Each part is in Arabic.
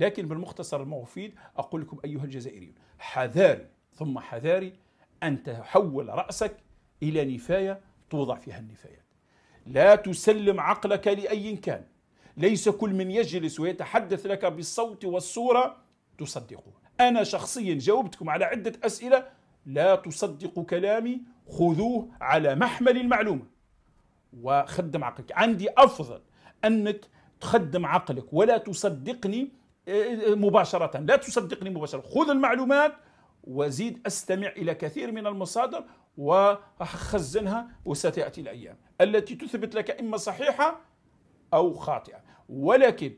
لكن بالمختصر المفيد أقول لكم أيها الجزائريون حذاري ثم حذاري أن تحول رأسك إلى نفاية توضع فيها النفايات لا تسلم عقلك لأي كان ليس كل من يجلس ويتحدث لك بالصوت والصورة تصدقه أنا شخصيا جاوبتكم على عدة أسئلة لا تصدقوا كلامي خذوه على محمل المعلومة وخدم عقلك عندي أفضل أنك تخدم عقلك ولا تصدقني مباشرة لا تصدقني مباشرة خذ المعلومات وزيد أستمع إلى كثير من المصادر وأخزنها وستأتي الأيام التي تثبت لك إما صحيحة أو خاطئة ولكن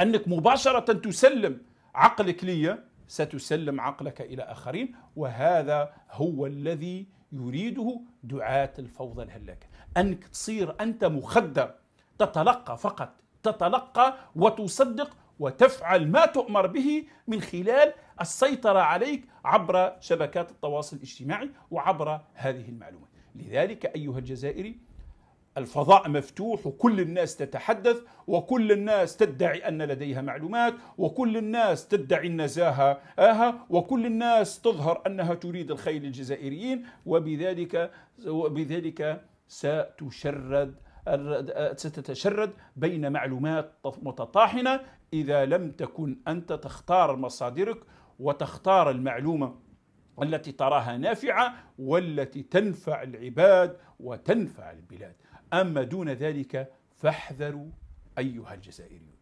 أنك مباشرة تسلم عقلك لي ستسلم عقلك إلى آخرين وهذا هو الذي يريده دعاة الفوضى الهلاكة أنك تصير أنت مخدر تتلقى فقط تتلقى وتصدق وتفعل ما تؤمر به من خلال السيطرة عليك عبر شبكات التواصل الاجتماعي وعبر هذه المعلومات لذلك أيها الجزائري الفضاء مفتوح وكل الناس تتحدث وكل الناس تدعي أن لديها معلومات وكل الناس تدعي النزاهة آها وكل الناس تظهر أنها تريد الخير للجزائريين وبذلك وبذلك ستشرد ستتشرد بين معلومات متطاحنه اذا لم تكن انت تختار مصادرك وتختار المعلومه التي تراها نافعه والتي تنفع العباد وتنفع البلاد اما دون ذلك فاحذروا ايها الجزائريون